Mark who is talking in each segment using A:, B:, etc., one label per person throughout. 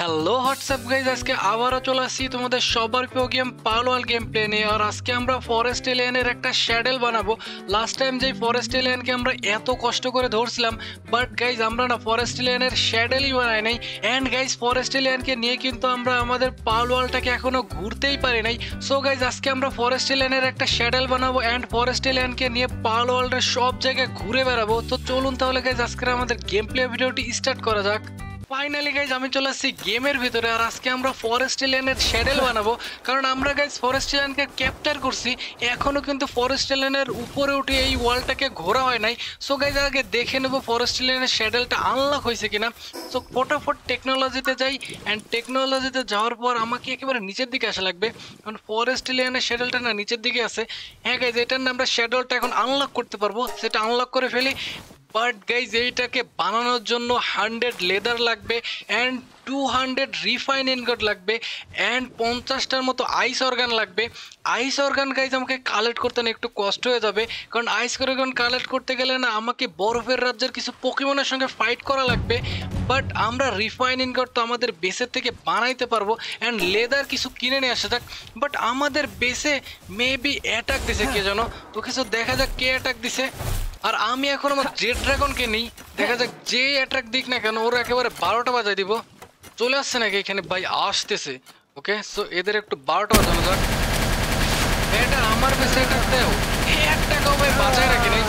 A: Hello WhatsApp guys আজকে আবারও চলে আসছি তোমাদের সবার প্রিয় গেম পালোয়াল গেম প্লে নিয়ে আর আজকে আমরা ফরেস্ট এলিয়ানের একটা শ্যাডেল বানাবো লাস্ট টাইম যেই ফরেস্ট এলিয়ানকে আমরা এত কষ্ট করে ধরছিলাম বাট গাইজ আমরা না ফরেস্ট এলিয়ানের শ্যাডেলই বানাই নাই অ্যান্ড গাইজ ফরেস্ট এলিয়ানকে নিয়ে কিন্তু আমরা আমাদের পালোয়ালটাকে এখনও ঘুরতেই পারি নাই সো গাইজ আজকে আমরা ফরেস্ট এলিয়ানের একটা শ্যাডেল বানাবো অ্যান্ড ফরেস্ট এলিয়ানকে নিয়ে পালোয়ালটা সব জায়গায় ঘুরে বেড়াবো তো চলুন তাহলে গাইজ আজকে আমাদের গেম প্লে ভিডিওটি স্টার্ট করা যাক ফাইনালি গাইজ আমি চলে আসছি গেমের ভিতরে আর আজকে আমরা ফরেস্ট এলিয়ানের শ্যাডেল বানাবো কারণ আমরা গাইজ ফরেস্ট এলিয়ানকে ক্যাপচার করছি এখনও কিন্তু ফরেস্ট এলিয়ানের উপরে উঠে এই ওয়ালটাকে ঘোরা হয় নাই সো গাইজ আগে দেখে নেবো ফরেস্ট এলিয়ানের শ্যাডেলটা আনলক হয়েছে কিনা সো ফটাফট টেকনোলজিতে যাই অ্যান্ড টেকনোলজিতে যাওয়ার পর আমাকে একেবারে নিচের দিকে আসা লাগবে কারণ ফরেস্ট এলিয়ানের শ্যাডেলটা না নিচের দিকে আছে হ্যাঁ গাইজ এটার না আমরা শ্যাডেলটা এখন আনলক করতে পারবো সেটা আনলক করে ফেলি বাট গাইজ এইটাকে বানানোর জন্য হান্ড্রেড লেদার লাগবে and two hundred refine ingot লাগবে অ্যান্ড পঞ্চাশটার মতো আইস অর্গান লাগবে আইস অর্গান গাইজ আমাকে কালেক্ট করতে না একটু কষ্ট হয়ে যাবে কারণ আইস অর্গান কালেক্ট করতে গেলে না আমাকে বরফের রাজ্যের কিছু পকিমনের সঙ্গে ফাইট করা লাগবে বাট আমরা রিফাইন ইনগট তো আমাদের বেসের থেকে বানাইতে পারবো অ্যান্ড লেদার কিছু কিনে নিয়ে আসা যাক বাট আমাদের বেসে মেবি অ্যাটাক দিছে কে জানো তো কিছু দেখা যাক কে অ্যাটাক দিছে আর আমি এখন আমার জেড ড্রাগনকে নিই দেখা যাক যে অ্যাট্রাক দিক না কেন ওরা একেবারে বারোটা বাজায় দিব চলে আসছে নাকি এখানে ভাই আসতেছে ওকে সো এদের একটু বারোটা বাজানো যাক এটা আমার কাছে এটা দেও একটা কাউ ভাই বাজায় রাখি নাই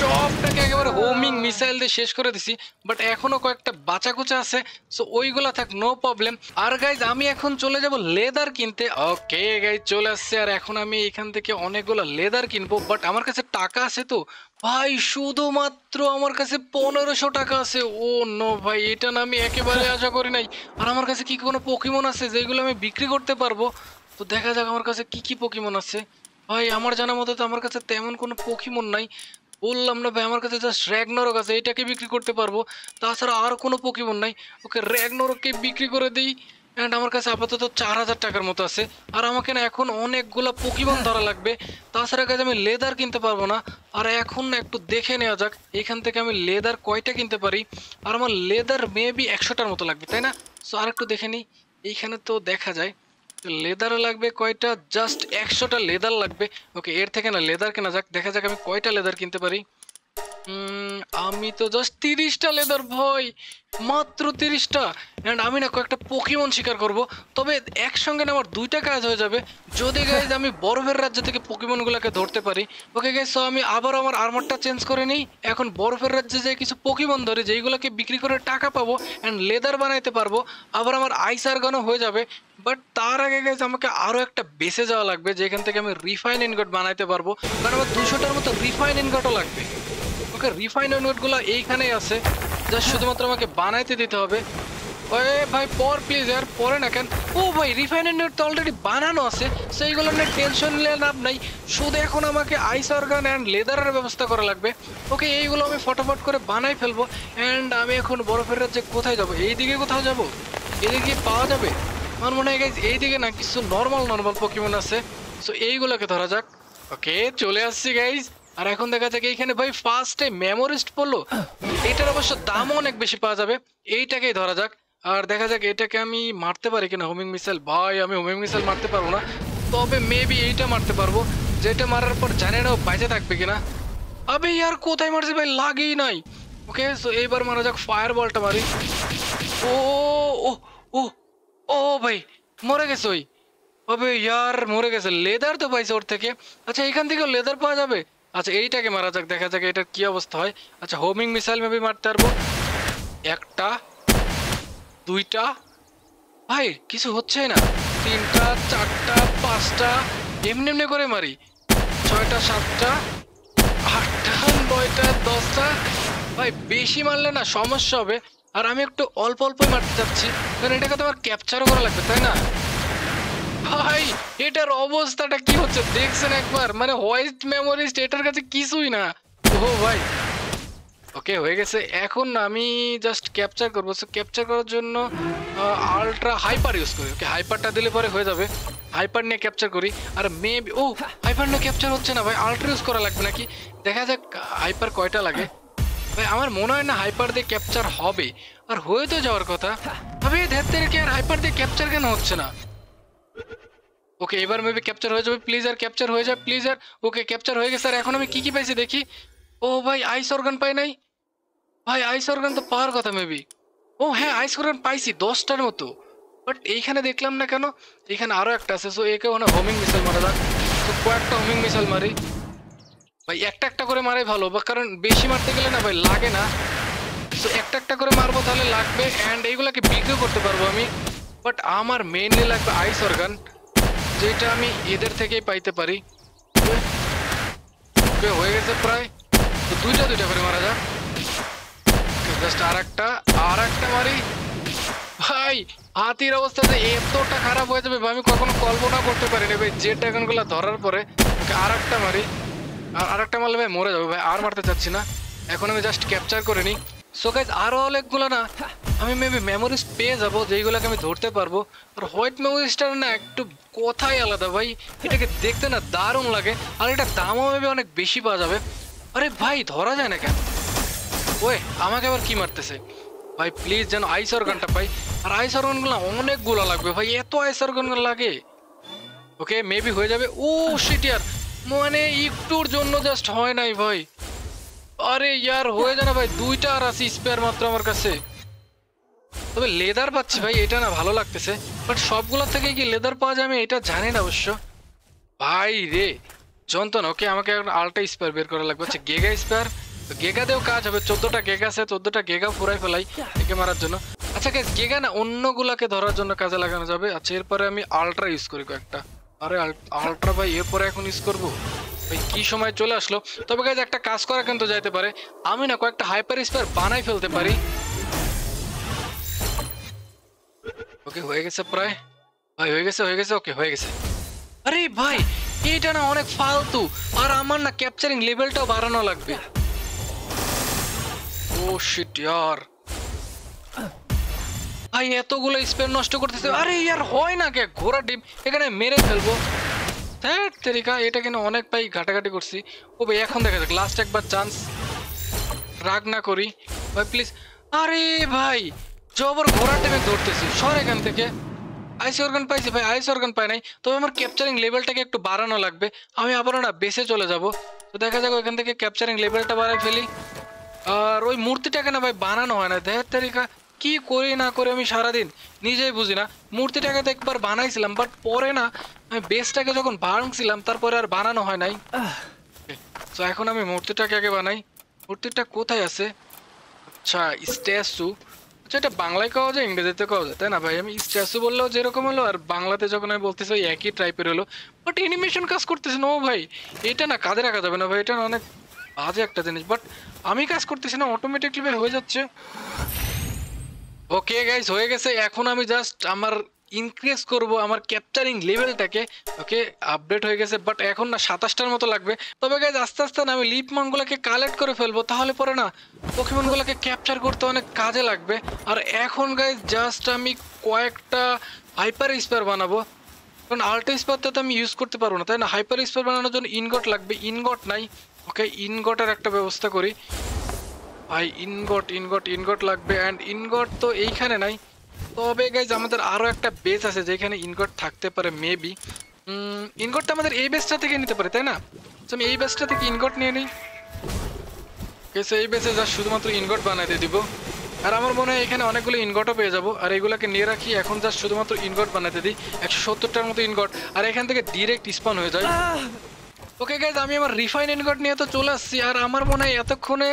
A: সবটাকে একেবারে হোমিং মিসাইল দিয়ে শেষ করে দিছি বাট এখনও কয়েকটা কুচা আছে সো ওইগুলা থাক নো প্রবলেম আর গাইজ আমি এখন চলে যাব লেদার কিনতে ওকে গাইজ চলে আসছে আর এখন আমি এখান থেকে অনেকগুলো লেদার কিনবো বাট আমার কাছে টাকা আছে তো ভাই শুধুমাত্র আমার কাছে পনেরোশো টাকা আছে ও নো ভাই এটা না আমি একেবারে আশা করি নাই আর আমার কাছে কি কোনো পকিমন আছে যেগুলো আমি বিক্রি করতে পারবো তো দেখা যাক আমার কাছে কি কি পকিমন আছে ভাই আমার জানা মতো তো আমার কাছে তেমন কোনো পকিমন নাই বললাম না ভাই আমার কাছে জাস্ট র্যাগনরক আছে এটাকে বিক্রি করতে পারবো তাছাড়া আর কোনো পোকিমন নাই ওকে র্যাগনরককে বিক্রি করে দিই অ্যান্ড আমার কাছে আপাতত চার হাজার টাকার মতো আছে আর আমাকে না এখন অনেকগুলো পোকিমন হ্যাঁ। ধরা লাগবে তাছাড়া কাছে আমি লেদার কিনতে পারবো না আর এখন একটু দেখে নেওয়া যাক এখান থেকে আমি লেদার কয়টা কিনতে পারি আর আমার লেদার মেবি একশোটার মতো লাগবে তাই না সো আর একটু দেখে নিই এইখানে তো দেখা যায় লেদার লাগবে কয়টা জাস্ট একশোটা লেদার লাগবে ওকে এর থেকে না লেদার কেনা যাক দেখা যাক আমি কয়টা লেদার কিনতে পারি আমি তো জাস্ট তিরিশটা লেদার ভয় মাত্র তিরিশটা অ্যান্ড আমি না কয়েকটা পোকিমন শিকার করব তবে একসঙ্গে আমার দুইটা কাজ হয়ে যাবে যদি গাইজ আমি বরফের রাজ্য থেকে পোকিমনগুলোকে ধরতে পারি ওকে গাইজ সো আমি আবার আমার আর্মারটা চেঞ্জ করে নিই এখন বরফের রাজ্যে যে কিছু পোকিমন ধরে যেইগুলোকে বিক্রি করে টাকা পাবো অ্যান্ড লেদার বানাইতে পারবো আবার আমার আইসার গানও হয়ে যাবে বাট তার আগে গাইজ আমাকে আরও একটা বেসে যাওয়া লাগবে যেখান থেকে আমি রিফাইন ইনগট বানাইতে পারবো কারণ আমার দুশোটার মতো রিফাইন ইনগটও লাগবে ওকে রিফাইনার নোটগুলো এইখানেই আছে যা শুধুমাত্র আমাকে বানাইতে দিতে হবে ওরে ভাই পর প্লিজ আর পরে না কেন ও ভাই রিফাইনার নোট তো অলরেডি বানানো আছে সো এইগুলো নিয়ে টেনশন নিলে লাভ নাই শুধু এখন আমাকে আইস অর্গান অ্যান্ড লেদারের ব্যবস্থা করা লাগবে ওকে এইগুলো আমি ফটোফট করে বানাই ফেলবো অ্যান্ড আমি এখন বরফের রাজ্যে কোথায় যাবো এইদিকে কোথাও যাবো এদিকে পাওয়া যাবে আমার মনে হয় গাইজ এইদিকে না কিছু নর্মাল নর্মাল পকিমন আছে সো এইগুলোকে ধরা যাক ওকে চলে আসছি গাইজ আর এখন দেখা যাক এইখানে ভাই ফার্স্টে মেমোরিস্ট পড়লো এইটার অবশ্য দাম অনেক বেশি পাওয়া যাবে এইটাকেই ধরা যাক আর দেখা যাক এটাকে আমি মারতে পারি কিনা হোমিং মিসাইল ভাই আমি হোমিং মিসাইল মারতে পারবো না তবে মেবি এইটা মারতে পারবো যেটা মারার পর জানে না ও বাইচে থাকবে কিনা আবে ইয়ার কোথায় মারছি ভাই লাগেই নাই ওকে সো এইবার মারা যাক ফায়ার বলটা মারি ও ও ও ও ভাই মরে গেছে ওই আবে ইয়ার মরে গেছে লেদার তো পাইছে ওর থেকে আচ্ছা এখান থেকে লেদার পাওয়া যাবে আচ্ছা এইটাকে মারা যাক দেখা যাক এটার কি অবস্থা হয় আচ্ছা হোমিং মিসাইল মেবি মারতে পারবো একটা দুইটা ভাই কিছু হচ্ছে না তিনটা চারটা পাঁচটা এমনি এমনি করে মারি ছয়টা সাতটা আটটা নয়টা দশটা ভাই বেশি মারলে না সমস্যা হবে আর আমি একটু অল্প অল্পই মারতে চাচ্ছি কারণ এটাকে তো আমার ক্যাপচারও করা লাগবে তাই না ভাই এটার অবস্থাটা কি হচ্ছে দেখছেন একবার মানে হোয়াইট মেমোরি এটার কাছে কিছুই না ও ভাই ওকে হয়ে গেছে এখন আমি জাস্ট ক্যাপচার করবো সো ক্যাপচার করার জন্য আলট্রা হাইপার ইউজ করি ওকে হাইপারটা দিলে পরে হয়ে যাবে হাইপার নিয়ে ক্যাপচার করি আর মেবি ও হাইপার নিয়ে ক্যাপচার হচ্ছে না ভাই আলট্রা ইউজ করা লাগবে নাকি দেখা যাক হাইপার কয়টা লাগে ভাই আমার মনে হয় না হাইপার দিয়ে ক্যাপচার হবে আর হয়ে তো যাওয়ার কথা তবে ধ্যাত্তের কি আর হাইপার দিয়ে ক্যাপচার কেন হচ্ছে না ওকে এবার মেবি ক্যাপচার হয়ে যাবে প্লিজ আর ক্যাপচার হয়ে যায় প্লিজ আর ওকে ক্যাপচার হয়ে গেছে স্যার এখন আমি কি কি পাইছি দেখি ও ভাই আইস অর্গান পাই নাই ভাই আইস অর্গান তো পাওয়ার কথা মেবি ও হ্যাঁ আইস অর্গান পাইছি দশটার মতো বাট এইখানে দেখলাম না কেন এখানে আরও একটা আছে সো একে ওখানে হোমিং মিসাইল মারা যাক তো কয়েকটা হোমিং মিসাইল মারি ভাই একটা একটা করে মারাই ভালো বা কারণ বেশি মারতে গেলে না ভাই লাগে না সো একটা একটা করে মারবো তাহলে লাগবে অ্যান্ড এইগুলোকে বিক্রিও করতে পারবো আমি বাট আমার মেইনলি লাগবে আইস অর্গান যেটা আমি এদের থেকেই পাইতে পারি ওকে হয়ে গেছে প্রায় তো দুইটা দুইটা করে মারা যাক জাস্ট আর একটা আর একটা মারি ভাই হাতির অবস্থা যে এতটা খারাপ হয়ে যাবে আমি কখনো কল্পনা করতে পারিনি ভাই যে ড্রাগনগুলো ধরার পরে ওকে আর একটা মারি আর আরেকটা মারলে ভাই মরে যাবে ভাই আর মারতে চাচ্ছি না এখন আমি জাস্ট ক্যাপচার করে নিই সো গাইজ আরও অনেকগুলো না আমি মেবি মেমোরিজ পেয়ে যাবো যেইগুলোকে আমি ধরতে পারবো আর হোয়াইট মেমোরিজটা না একটু কোথায় আলাদা ভাই এটাকে দেখতে না দারুণ লাগে আর এটা দামও মেবি অনেক বেশি পাওয়া যাবে আরে ভাই ধরা যায় না কেন ওই আমাকে আবার কি মারতেছে ভাই প্লিজ যেন আইস অর্গানটা পাই আর আইস অর্গানগুলো অনেকগুলো লাগবে ভাই এত আইস অর্গান লাগে ওকে মেবি হয়ে যাবে ও সেটি আর মানে একটুর জন্য জাস্ট হয় নাই ভাই আরে ইয়ার হয়ে না ভাই দুইটা আর আছে স্পেয়ার মাত্র আমার কাছে তবে লেদার পাচ্ছি ভাই এটা না ভালো লাগতেছে বাট সবগুলোর থেকে কি লেদার পাওয়া যায় আমি এটা জানি না অবশ্য ভাই রে যন্তন ওকে আমাকে এখন আলটা স্পেয়ার বের করা লাগবে আচ্ছা গেগা স্পেয়ার গেগা দিয়েও কাজ হবে চোদ্দটা গেগা আছে চোদ্দটা গেগা ফুরাই ফেলাই একে মারার জন্য আচ্ছা গেস গেগা না অন্যগুলাকে ধরার জন্য কাজে লাগানো যাবে আচ্ছা এরপরে আমি আলট্রা ইউজ করি কয়েকটা আরে আলট্রা ভাই এরপরে এখন ইউজ করবো কি সময় চলে আসলো তবে গাইজ একটা কাজ করা কিন্তু যাইতে পারে আমি না কয়েকটা হাইপার স্পেয়ার বানাই ফেলতে পারি ওকে হয়ে গেছে প্রায় ভাই হয়ে গেছে হয়ে গেছে ওকে হয়ে গেছে আরে ভাই এটা না অনেক ফালতু আর আমার না ক্যাপচারিং লেভেলটাও বাড়ানো লাগবে ও শিট ইয়ার ভাই এতগুলো স্পেয়ার নষ্ট করতেছে আরে ইয়ার হয় না কে ঘোড়া ডিম এখানে মেরে ফেলবো থ্যাট তেরিকা এটা কিন্তু অনেক ভাই ঘাটাঘাটি করছি ও ভাই এখন দেখা যাক লাস্ট একবার চান্স রাগ না করি ভাই প্লিজ আরে ভাই জবর ঘোড়া টেনে ধরতেছি সর এখান থেকে আইস অর্গান পাইছি ভাই আইস অর্গান পাই নাই তবে আমার ক্যাপচারিং লেভেলটাকে একটু বাড়ানো লাগবে আমি আবারও না বেসে চলে যাব তো দেখা যাক ওখান থেকে ক্যাপচারিং লেভেলটা বাড়াই ফেলি আর ওই মূর্তিটাকে না ভাই বানানো হয় না দেহের তেরিকা কি করি না করে আমি সারাদিন নিজেই বুঝি না মূর্তিটাকে তো একবার বানাইছিলাম বাট পরে না আমি বেসটাকে যখন ভাঙছিলাম তারপরে আর বানানো হয় নাই তো এখন আমি মূর্তিটাকে আগে বানাই মূর্তিটা কোথায় আছে আচ্ছা স্ট্যাচু আচ্ছা এটা বাংলায় কওয়া যায় ইংরেজিতে কওয়া যায় তাই না ভাই আমি স্ট্যাচু বললেও যেরকম হলো আর বাংলাতে যখন আমি বলতেছি ওই একই টাইপের হলো বাট অ্যানিমেশন কাজ করতেছি না ও ভাই এটা না কাজে রাখা যাবে না ভাই এটা অনেক বাজে একটা জিনিস বাট আমি কাজ করতেছি না অটোমেটিকলি ভাই হয়ে যাচ্ছে ওকে গাইজ হয়ে গেছে এখন আমি জাস্ট আমার ইনক্রিজ করব আমার ক্যাপচারিং লেভেলটাকে ওকে আপডেট হয়ে গেছে বাট এখন না সাতাশটার মতো লাগবে তবে গাইজ আস্তে আস্তে না আমি লিপ মাংগুলোকে কালেক্ট করে ফেলবো তাহলে পরে না পকিমনগুলোকে ক্যাপচার করতে অনেক কাজে লাগবে আর এখন গাইজ জাস্ট আমি কয়েকটা হাইপার স্পার বানাবো কারণ আল্টা স্পারটা তো আমি ইউজ করতে পারবো না তাই না হাইপার স্পার বানানোর জন্য ইনগট লাগবে ইনগট নাই ওকে ইনগটের একটা ব্যবস্থা করি ভাই ইনগট ইনগট ইনগট লাগবে অ্যান্ড ইনগট তো এইখানে নাই তবে গাইজ আমাদের আরও একটা বেস আছে যেখানে ইনগট থাকতে পারে মেবি ইনগটটা আমাদের এই বেসটা থেকে নিতে পারে তাই না আমি এই বেসটা থেকে ইনগট নিয়ে নিই কেসে এই বেসে যা শুধুমাত্র ইনগট দিয়ে দিব আর আমার মনে হয় এখানে অনেকগুলো ইনগটও পেয়ে যাবো আর এগুলোকে নিয়ে রাখি এখন যা শুধুমাত্র ইনগট বানাতে দিই একশো সত্তরটার মতো ইনগট আর এখান থেকে ডিরেক্ট স্পন হয়ে যায় ওকে গাইজ আমি আমার রিফাইন ইনগট নিয়ে তো চলে আসছি আর আমার মনে হয় এতক্ষণে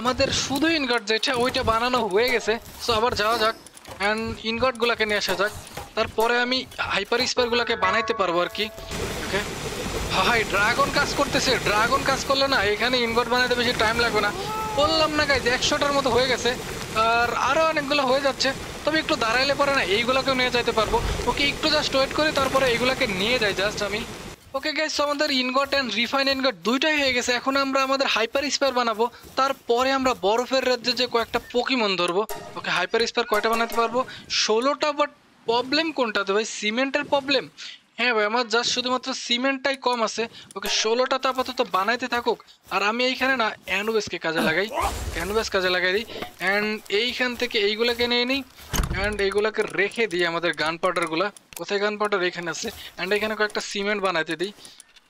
A: আমাদের শুধু ইনগট যেটা ওইটা বানানো হয়ে গেছে সো আবার যাওয়া যাক অ্যান্ড ইনগটগুলোকে নিয়ে আসা যাক তারপরে আমি হাইপার স্পারগুলোকে বানাইতে পারবো আর কি ওকে হাই ড্রাগন কাজ করতেছে ড্রাগন কাজ করলে না এখানে ইনগট বানাতে বেশি টাইম লাগবে না বললাম না গাইজ একশোটার মতো হয়ে গেছে আর আরও অনেকগুলো হয়ে যাচ্ছে তবে একটু দাঁড়াইলে পরে না এইগুলোকেও নিয়ে যাইতে পারবো ওকে একটু জাস্ট ওয়েট করি তারপরে এইগুলোকে নিয়ে যাই জাস্ট আমি ওকে গাইস আমাদের ইনগট অ্যান্ড রিফাইন ইনগট দুইটাই হয়ে গেছে এখন আমরা আমাদের হাইপার স্পার বানাবো তারপরে আমরা বরফের রাজ্যে যে কয়েকটা পকিমন ধরবো ওকে হাইপার স্পার কয়টা বানাতে পারবো ষোলোটা বাট প্রবলেম কোনটাতে ভাই সিমেন্টের প্রবলেম হ্যাঁ ভাই আমার জাস্ট শুধুমাত্র সিমেন্টটাই কম আছে ওকে ষোলোটা তো আপাতত বানাইতে থাকুক আর আমি এইখানে না অ্যানোবেসকে কাজে লাগাই অ্যানোবেস কাজে লাগাই দিই অ্যান্ড এইখান থেকে এইগুলোকে নিয়ে নিই অ্যান্ড এইগুলাকে রেখে দিই আমাদের গান পাউডারগুলো কোথায় গান পাউডার এখানে আছে অ্যান্ড এখানে কয়েকটা সিমেন্ট বানাতে দিই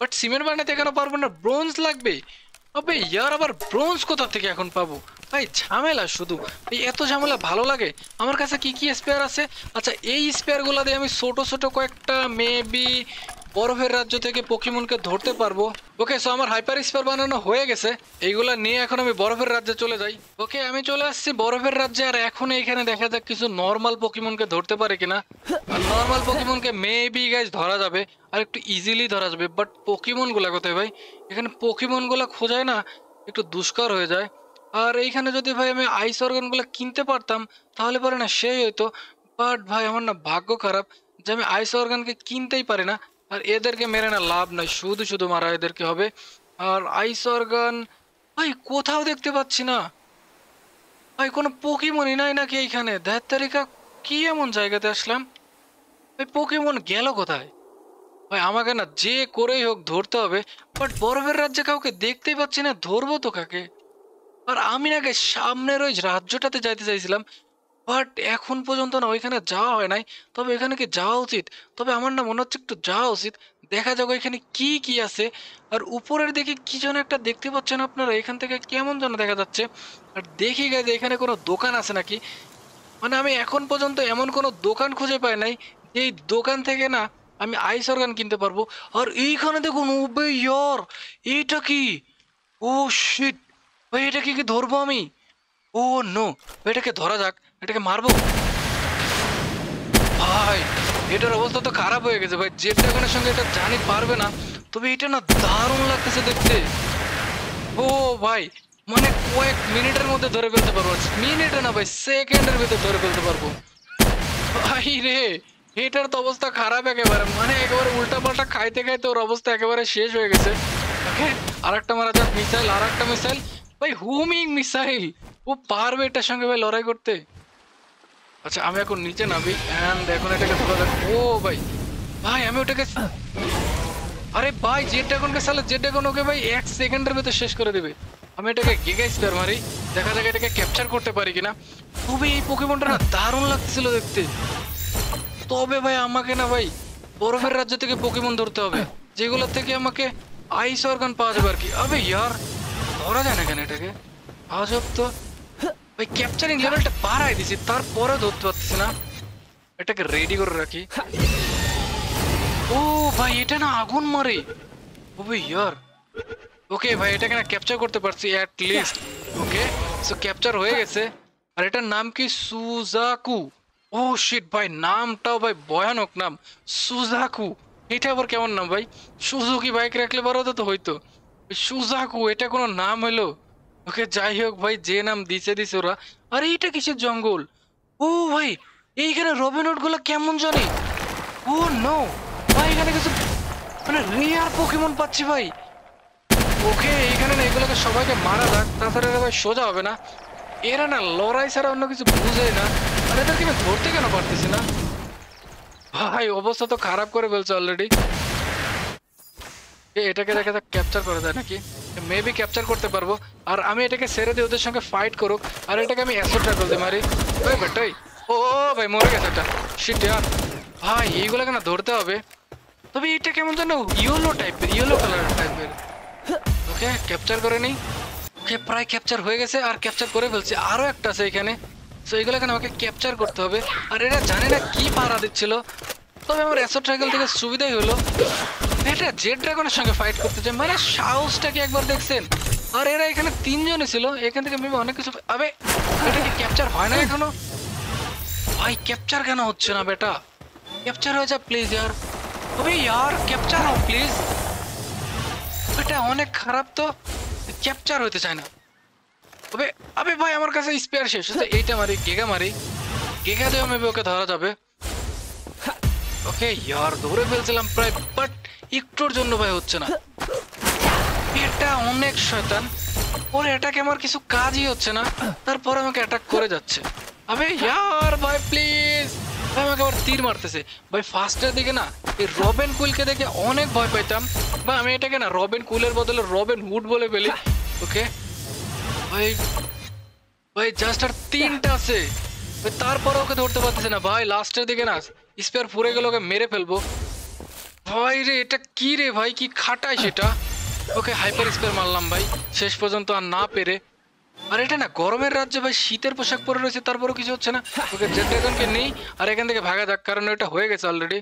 A: বাট সিমেন্ট বানাতে এখানে পারবো না ব্রোঞ্জ লাগবে তবে ইয়ার আবার ব্রোঞ্জ কোথা থেকে এখন পাবো ভাই ঝামেলা শুধু এই এত ঝামেলা ভালো লাগে আমার কাছে কি কি স্পেয়ার আছে আচ্ছা এই স্পেয়ারগুলো দিয়ে আমি ছোটো ছোটো কয়েকটা মেবি বরফের রাজ্য থেকে পকিমনকে ধরতে পারবো ওকে সো আমার হাইপার স্পার বানানো হয়ে গেছে এইগুলা নিয়ে এখন আমি বরফের রাজ্যে চলে যাই ওকে আমি চলে আসছি বরফের রাজ্যে আর এখন এইখানে দেখা যাক কিছু নর্মাল পকিমনকে ধরতে পারে কিনা নর্মাল পকিমনকে মেবি গাইজ ধরা যাবে আর একটু ইজিলি ধরা যাবে বাট পকিমনগুলা কোথায় ভাই এখানে পকিমনগুলা খোঁজায় না একটু দুষ্কর হয়ে যায় আর এইখানে যদি ভাই আমি আইস অর্গানগুলো কিনতে পারতাম তাহলে পরে না সেই হইতো বাট ভাই আমার না ভাগ্য খারাপ যে আমি আইস অর্গানকে কিনতেই পারি না আর এদেরকে মেরে না লাভ নাই শুধু শুধু মারা এদেরকে হবে আর আইস অর্গান ভাই কোথাও দেখতে পাচ্ছি না ভাই কোনো পকিমনই নাই নাকি এইখানে দেড় তারিখা কি এমন জায়গাতে আসলাম ভাই পকিমন গেল কোথায় ভাই আমাকে না যে করেই হোক ধরতে হবে বাট বরফের রাজ্যে কাউকে দেখতেই পাচ্ছি না ধরবো তো কাকে আর আমি নাকি সামনের ওই রাজ্যটাতে যাইতে চাইছিলাম বাট এখন পর্যন্ত না ওইখানে যাওয়া হয় নাই তবে এখানে কি যাওয়া উচিত তবে আমার না মনে হচ্ছে একটু যাওয়া উচিত দেখা যাক ওইখানে কি কি আছে আর উপরের দিকে কি যেন একটা দেখতে পাচ্ছেন আপনারা এখান থেকে কেমন যেন দেখা যাচ্ছে আর দেখি যে এখানে কোনো দোকান আছে নাকি মানে আমি এখন পর্যন্ত এমন কোনো দোকান খুঁজে পাই নাই এই দোকান থেকে না আমি আইস অর্গান কিনতে পারবো আর এইখানে দেখুন ওবে ইয়র এইটা কি ও শিট ভাই এটা কি কি ধরবো আমি ও নো এটাকে ধরা যাক এটাকে মারবো ভাই এটার অবস্থা তো খারাপ হয়ে গেছে ভাই যে ড্রাগনের সঙ্গে এটা জানি পারবে না তবে এটা না দারুণ লাগতেছে দেখতে ও ভাই মানে কয়েক মিনিটের মধ্যে ধরে ফেলতে পারবো মিনিটে না ভাই সেকেন্ডের ভিতরে ধরে ফেলতে পারবো ভাই রে এটার তো অবস্থা খারাপ একেবারে মানে একেবারে উল্টা পাল্টা খাইতে খাইতে ওর অবস্থা একেবারে শেষ হয়ে গেছে ওকে আর একটা মারা যাক মিসাইল আর একটা মিসাইল ভাই হুমিং মিসাইল ও পারবে এটার সঙ্গে ভাই লড়াই করতে আচ্ছা আমি এখন নিচে নামি এন্ড এখন এটাকে ধরা যাক ও ভাই ভাই আমি ওটাকে আরে ভাই জেড ড্রাগনকে সালে জেড ড্রাগন ওকে ভাই এক সেকেন্ডের ভেতর শেষ করে দিবে আমি এটাকে গিগা স্টার মারি দেখা যাক এটাকে ক্যাপচার করতে পারি কিনা খুবই এই পোকেমনটা না দারুণ লাগছিল দেখতে তবে ভাই আমাকে না ভাই বরফের রাজ্য থেকে পোকেমন ধরতে হবে যেগুলো থেকে আমাকে আইস অর্গান পাওয়া যাবে আর কি আবে ইয়ার ধরা যায় না কেন এটাকে আজব তো ভাই ক্যাপচারিং লেভেলটা বাড়াই দিছি তারপরে ধরতে পারতেছি না এটাকে রেডি করে রাখি ও ভাই এটা না আগুন মারে ওবে ইয়ার ওকে ভাই এটাকে না ক্যাপচার করতে পারছি at least okay so capture হয়ে গেছে আর এটার নাম কি সুজাকু ও শিট ভাই নামটাও ভাই ভয়ানক নাম সুজাকু এটা আবার কেমন নাম ভাই সুজুকি বাইক রাখলে বারো তো হইতো সুজাকু এটা কোনো নাম হলো ওকে যাই হোক ভাই যে নাম দিছে দিছে ওরা আরে এটা কিসের জঙ্গল ও ভাই এইখানে রবিনহুড গুলো কেমন জানি ও নো ভাই এখানে কিছু মানে রেয়ার পোকেমন পাচ্ছি ভাই ওকে এইখানে না এগুলোকে সবাইকে মারা যাক তাছাড়া ভাই সোজা হবে না এরা না লড়াই ছাড়া অন্য কিছু বুঝে না আর মানে এদেরকে আমি ধরতে কেন পারতেছি না ভাই অবস্থা তো খারাপ করে ফেলছে অলরেডি এটাকে দেখা যাক ক্যাপচার করা যায় নাকি মেবি ক্যাপচার করতে পারবো আর আমি এটাকে সেরে দিই ওদের সঙ্গে ফাইট করুক আর এটাকে আমি অ্যাসেট ট্রাকল দিই মারি ভাই বেটাই ও ভাই মরে গেছে এটা শিট ইয়ার ভাই এইগুলোকে না ধরতে হবে তবে এটা কেমন যেন ইয়েলো টাইপের ইয়েলো কালার টাইপের ওকে ক্যাপচার করে নেই ওকে প্রায় ক্যাপচার হয়ে গেছে আর ক্যাপচার করে ফেলছি আরও একটা আছে এখানে সো কেন আমাকে ক্যাপচার করতে হবে আর এরা জানে না কি পাড়া দিচ্ছিল তবে আমার অ্যাসোট্রাইকেল থেকে সুবিধাই হলো এটা জেড ড্রাগনের সঙ্গে ফাইট করতে চায় মানে সাহসটা কি একবার দেখছেন আর এরা এখানে তিনজনই ছিল এখান থেকে মেবি অনেক কিছু আবে এটা কি ক্যাপচার হয় না এখনো ভাই ক্যাপচার কেন হচ্ছে না বেটা ক্যাপচার হয়ে যা প্লিজ ইয়ার তবে ইয়ার ক্যাপচার হও প্লিজ এটা অনেক খারাপ তো ক্যাপচার হতে চায় না তবে আবে ভাই আমার কাছে স্পেয়ার শেষ এইটা মারি গেগা মারি গেগা দেওয়া মেবি ওকে ধরা যাবে ওকে ইয়ার ধরে ফেলছিলাম প্রায় বাট একটুর জন্য ভাই হচ্ছে না এটা অনেক শয়তান ওর অ্যাটাকে আমার কিছু কাজই হচ্ছে না তারপর আমাকে অ্যাটাক করে যাচ্ছে আবে ইয়ার ভাই প্লিজ ভাই আমাকে আবার তীর মারতেছে ভাই ফার্স্টের দিকে না এই রবেন কুলকে দেখে অনেক ভয় পাইতাম ভাই আমি এটাকে না রবেন কুলের বদলে রবেন হুড বলে ফেলি ওকে ভাই ভাই জাস্ট আর তিনটা আছে তারপরে ওকে ধরতে পারতেছে না ভাই লাস্টের দিকে না স্পেয়ার পুড়ে গেল ওকে মেরে ফেলবো ভাই রে এটা কি রে ভাই কি খাটায় সেটা ওকে হাইপার স্পেয়ার মারলাম ভাই শেষ পর্যন্ত আর না পেরে আর এটা না গরমের রাজ্যে ভাই শীতের পোশাক পরে রয়েছে তারপরও কিছু হচ্ছে না ওকে জেট ড্রাগনকে নেই আর এখান থেকে ভাগা যাক কারণ এটা হয়ে গেছে অলরেডি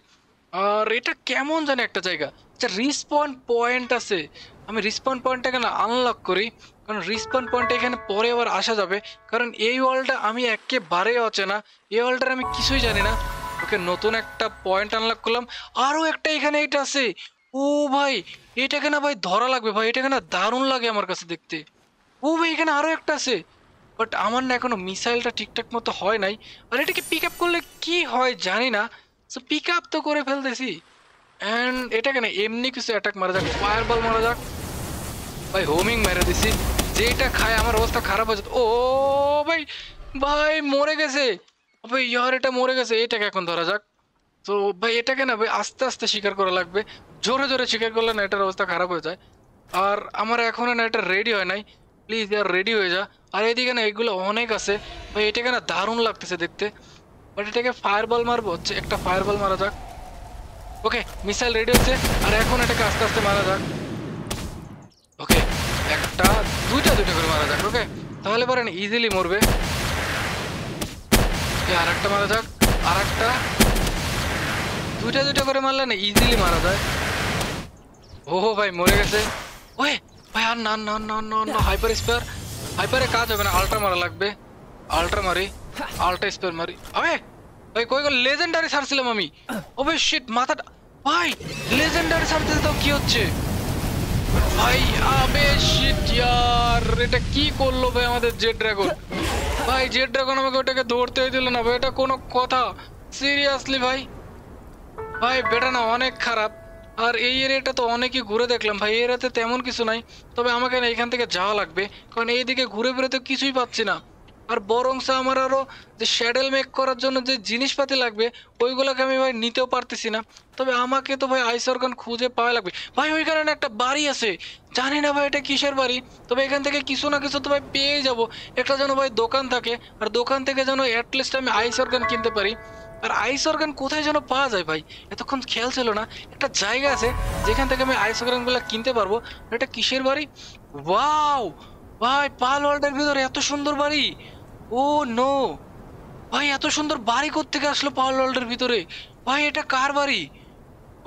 A: আর এটা কেমন জানি একটা জায়গা আচ্ছা রিসপন পয়েন্ট আছে আমি রিসপন পয়েন্টটা কেন আনলক করি কারণ রিসপন পয়েন্ট এখানে পরে আবার আসা যাবে কারণ এই ওয়ালটা আমি একেবারেই অচেনা এই ওয়ালটার আমি কিছুই জানি না ওকে নতুন একটা পয়েন্ট আনলক করলাম আরও একটা এখানে এটা আছে ও ভাই এটাকে না ভাই ধরা লাগবে ভাই এটাকে না দারুণ লাগে আমার কাছে দেখতে ও ভাই এখানে আরও একটা আছে বাট আমার না এখনও মিসাইলটা ঠিকঠাক মতো হয় নাই আর এটাকে পিক আপ করলে কি হয় জানি না সো পিক আপ তো করে ফেলতেছি অ্যান্ড এটাকে না এমনি কিছু অ্যাটাক মারা যাক ফায়ার বল মারা যাক ভাই হোমিং মেরে দিছি যেটা খায় আমার অবস্থা খারাপ হয়ে যেত ও ভাই ভাই মরে গেছে ভাই ইয়ার এটা মরে গেছে এটাকে এখন ধরা যাক তো ভাই এটাকে না ভাই আস্তে আস্তে শিকার করা লাগবে জোরে জোরে শিকার করলে না এটার অবস্থা খারাপ হয়ে যায় আর আমার এখনও না এটা রেডি হয় নাই প্লিজ ইয়ার রেডি হয়ে যা আর এদিকে না এগুলো অনেক আছে ভাই এটাকে না দারুণ লাগতেছে দেখতে বাট এটাকে ফায়ার বল মারবো হচ্ছে একটা ফায়ার বল মারা যাক ওকে মিসাইল রেডি হচ্ছে আর এখন এটাকে আস্তে আস্তে মারা যাক ওকে একটা দুইটা দুইটা করে মারা যাক ওকে তাহলে পারেন ইজিলি মরবে আর মারা যাক আর একটা দুইটা করে মারলে না ইজিলি মারা যায় ও ভাই মরে গেছে ওয়ে ভাই আর না না না না না হাইপার স্পেয়ার হাইপারে কাজ হবে না আলট্রা মারা লাগবে আলট্রা মারি আলট্রা স্পেয়ার মারি আবে ভাই কই গেল লেজেন্ডারি সারছিলাম আমি ওবে শিট মাথাটা ভাই লেজেন্ডারি সারতে তো কি হচ্ছে ভাই আবে শিট ইয়ার এটা কি করলো ভাই আমাদের জেড ড্রাগন ভাই জেড ড্রাগন আমাকে ওটাকে ধরতে দিল না ভাই এটা কোনো কথা সিরিয়াসলি ভাই ভাই বেটা না অনেক খারাপ আর এই এরিয়াটা তো অনেকই ঘুরে দেখলাম ভাই এরিয়াতে তেমন কিছু নাই তবে আমাকে না এখান থেকে যাওয়া লাগবে কারণ এইদিকে ঘুরে ফিরে তো কিছুই পাচ্ছি না আর বরংস আমার আরও যে শ্যাডেল মেক করার জন্য যে জিনিসপাতি লাগবে ওইগুলোকে আমি ভাই নিতেও পারতেছি না তবে আমাকে তো ভাই আইসরগান খুঁজে পাওয়া লাগবে ভাই ওই কারণে একটা বাড়ি আছে জানি না ভাই এটা কিসের বাড়ি তবে এখান থেকে কিছু না কিছু তো ভাই পেয়ে যাবো একটা যেন ভাই দোকান থাকে আর দোকান থেকে যেন অ্যাটলিস্ট আমি আইসরগান কিনতে পারি আর আইস অর্গান কোথায় যেন পাওয়া যায় ভাই এতক্ষণ খেয়াল ছিল না একটা জায়গা আছে যেখান থেকে আমি আইস অর্গানগুলো কিনতে পারবো এটা কিসের বাড়ি ওয়াও ভাই পাল ওয়ার্ল্ডের ভিতরে এত সুন্দর বাড়ি ও নো ভাই এত সুন্দর বাড়ি থেকে আসলো পাওয়ার ওয়ার্ল্ডের ভিতরে ভাই এটা কার বাড়ি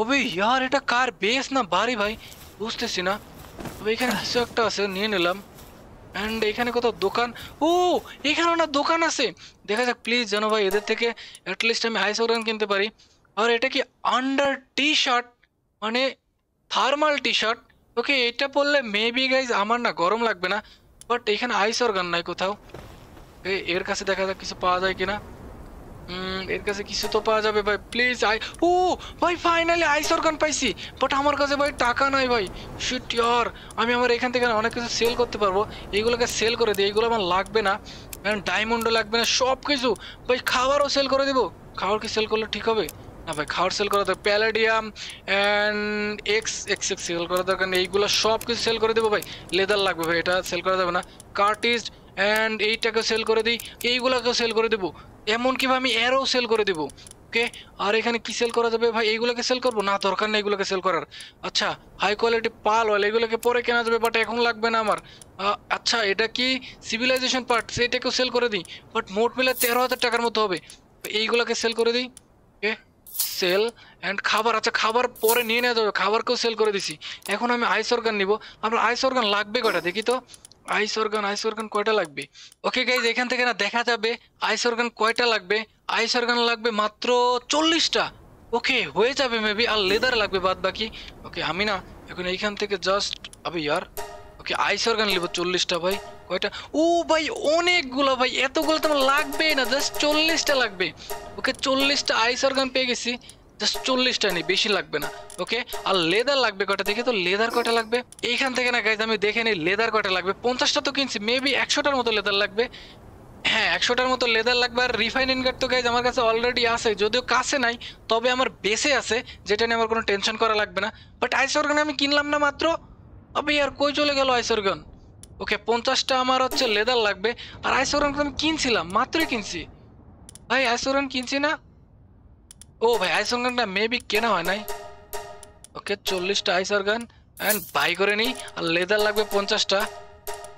A: ওবে ইয়ার এটা কার বেস না বাড়ি ভাই বুঝতেছি না তবে এখানে কিছু একটা আছে নিয়ে নিলাম অ্যান্ড এখানে কোথাও দোকান ও এখানে না দোকান আছে দেখা যাক প্লিজ জানো ভাই এদের থেকে অ্যাটলিস্ট আমি হাই সোরান কিনতে পারি আর এটা কি আন্ডার টি শার্ট মানে থার্মাল টি শার্ট ওকে এটা পরলে মেবি গাইজ আমার না গরম লাগবে না বাট এখানে আইস অর্গান নাই কোথাও এর কাছে দেখা যাক কিছু পাওয়া যায় কিনা এর কাছে কিছু তো পাওয়া যাবে ভাই প্লিজ আই ও ভাই ফাইনালি আই সরকান পাইছি বাট আমার কাছে ভাই টাকা নাই ভাই শুট আমি আমার এখান থেকে অনেক কিছু সেল করতে পারবো এইগুলোকে সেল করে দিই এইগুলো আমার লাগবে না কারণ ডায়মন্ডও লাগবে না সব কিছু ভাই খাবারও সেল করে দেবো খাবার কি সেল করলে ঠিক হবে না ভাই খাবার সেল করা দরকার palladium and X X X sell করা দরকার এইগুলো সব কিছু সেল করে দেবো ভাই লেদার লাগবে ভাই এটা সেল করা যাবে না কার্টিস্ট অ্যান্ড এইটাকে সেল করে দিই এইগুলোকে সেল করে দেবো এমনকিভাবে আমি এরও সেল করে দেবো ওকে আর এখানে কি সেল করা যাবে ভাই এইগুলোকে সেল করবো না দরকার নেই এগুলোকে সেল করার আচ্ছা হাই কোয়ালিটি পাল অয়েল এগুলোকে পরে কেনা যাবে বাট এখন লাগবে না আমার আচ্ছা এটা কি সিভিলাইজেশন পার্ট সেইটাকেও সেল করে দিই বাট মোট মিলে তেরো হাজার টাকার মতো হবে এইগুলোকে সেল করে দিই ওকে সেল অ্যান্ড খাবার আচ্ছা খাবার পরে নিয়ে নেওয়া যাবে খাবারকেও সেল করে দিছি এখন আমি আইস অর্গান নিব আমার আইস অর্গান লাগবে কটা দেখি তো আইস অর্গান আইস অর্গান কয়টা লাগবে ওকে গাইজ এখান থেকে না দেখা যাবে আইস অর্গান কয়টা লাগবে আইস অর্গান লাগবে মাত্র চল্লিশটা ওকে হয়ে যাবে মেবি আর লেদার লাগবে বাদ বাকি ওকে আমি না এখন এইখান থেকে জাস্ট আবে ইয়ার ওকে আইস অর্গান নেবো চল্লিশটা ভাই কয়টা ও ভাই অনেকগুলো ভাই এতগুলো তোমার লাগবেই না জাস্ট চল্লিশটা লাগবে ওকে চল্লিশটা আইস অর্গান পেয়ে গেছি জাস্ট চল্লিশটা নিই বেশি লাগবে না ওকে আর লেদার লাগবে কটা দেখি তো লেদার কটা লাগবে এইখান থেকে না গাইজ আমি দেখে নিই লেদার কটা লাগবে পঞ্চাশটা তো কিনছি মেবি একশোটার মতো লেদার লাগবে হ্যাঁ একশোটার মতো লেদার লাগবে আর রিফাইন ইনগার তো গাইজ আমার কাছে অলরেডি আছে যদিও কাছে নাই তবে আমার বেসে আছে যেটা নিয়ে আমার কোনো টেনশন করা লাগবে না বাট আইস অর্গান আমি কিনলাম না মাত্র আবে আর কই চলে গেল আইস অর্গান ওকে পঞ্চাশটা আমার হচ্ছে লেদার লাগবে আর আইস অর্গান আমি কিনছিলাম মাত্রই কিনছি ভাই আইস অর্গান কিনছি না ও ভাই আইস অর্গানটা মেবি কেনা হয় নাই ওকে চল্লিশটা আইস অর্গান অ্যান্ড বাই করে নিই আর লেদার লাগবে পঞ্চাশটা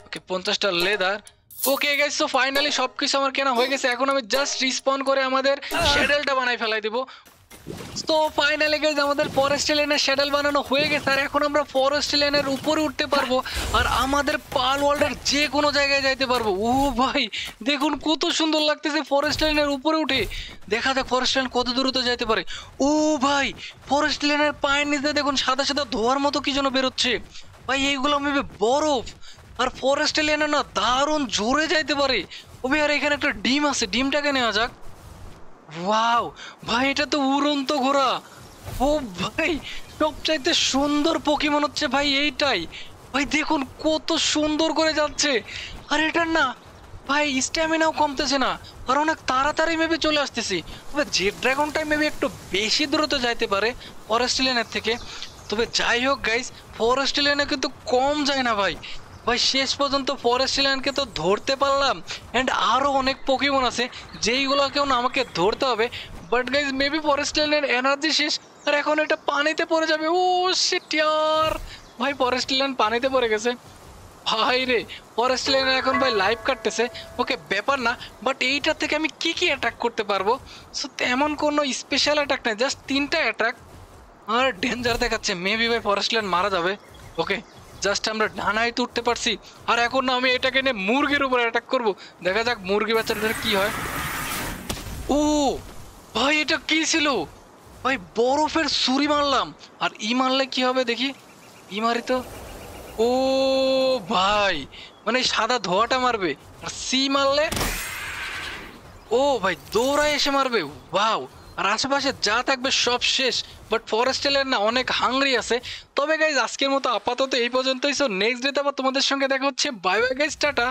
A: ওকে পঞ্চাশটা লেদার ওকে গাইস তো ফাইনালি সব কিছু আমার কেনা হয়ে গেছে এখন আমি জাস্ট রিসপন করে আমাদের শেডেলটা বানাই ফেলাই দেবো সো ফাইনালি গেজ আমাদের ফরেস্ট লেনের শ্যাডেল বানানো হয়ে গেছে আর এখন আমরা ফরেস্ট লেনের উপরে উঠতে পারবো আর আমাদের পাল ওয়ার্ল্ডের যে কোনো জায়গায় যাইতে পারবো ও ভাই দেখুন কত সুন্দর লাগতেছে ফরেস্ট লেনের উপরে উঠে দেখা যাক ফরেস্ট লেন কত দূরত্ব যাইতে পারে ও ভাই ফরেস্ট লেনের পায়ের নিচে দেখুন সাদা সাদা ধোয়ার মতো কি যেন বেরোচ্ছে ভাই এইগুলো ভেবে বরফ আর ফরেস্ট লেনে না দারুণ জোরে যাইতে পারে ওবে আর এখানে একটা ডিম আছে ডিমটাকে নেওয়া যাক ওয়াও ভাই এটা তো উড়ন্ত ঘোড়া ও ভাই সবচাইতে সুন্দর মনে হচ্ছে ভাই এইটাই ভাই দেখুন কত সুন্দর করে যাচ্ছে আর এটার না ভাই স্ট্যামিনাও কমতেছে না আর অনেক তাড়াতাড়ি মেবে চলে আসতেছি তবে জেট ড্রাগনটাই মেবি একটু বেশি দূরত্ব যাইতে পারে ফরেস্ট লেনের থেকে তবে যাই হোক গাইস ফরেস্ট লেনে কিন্তু কম যায় না ভাই ভাই শেষ পর্যন্ত ফরেস্ট ল্যান্ডকে তো ধরতে পারলাম অ্যান্ড আরও অনেক পকিমন আছে যেইগুলোকেও না আমাকে ধরতে হবে বাট গাইজ মেবি ফরেস্ট ল্যান্ডের এনার্জি শেষ আর এখন এটা পানিতে পড়ে যাবে ও সেটিয়ার ভাই ফরেস্ট ল্যান্ড পানিতে পড়ে গেছে ভাই রে ফরেস্ট ল্যান্ডের এখন ভাই লাইফ কাটতেছে ওকে ব্যাপার না বাট এইটা থেকে আমি কি কি অ্যাট্যাক করতে পারবো সো তেমন কোনো স্পেশাল অ্যাট্যাক নেই জাস্ট তিনটা অ্যাট্যাক আর ডেঞ্জার দেখাচ্ছে মেবি ভাই ফরেস্ট ল্যান্ড মারা যাবে ওকে জাস্ট আমরা ডানায় তুলতে পারছি আর এখন না আমি এটাকে নিয়ে মুরগির উপর অ্যাটাক করব দেখা যাক মুরগি বাচ্চাটার কি হয় ও ভাই এটা কি ছিল ভাই বরফের ছুরি মারলাম আর ই মারলে কি হবে দেখি ই মারি তো ও ভাই মানে সাদা ধোয়াটা মারবে আর সি মারলে ও ভাই দৌড়ায় এসে মারবে বাউ আর আশেপাশে যা থাকবে সব শেষ বাট ফরেস্ট এলের না অনেক হাংরি আছে তবে গাইজ আজকের মতো আপাতত এই পর্যন্তই সো নেক্সট ডেতে আবার তোমাদের সঙ্গে দেখা হচ্ছে বাই বাই গাইজ টাটা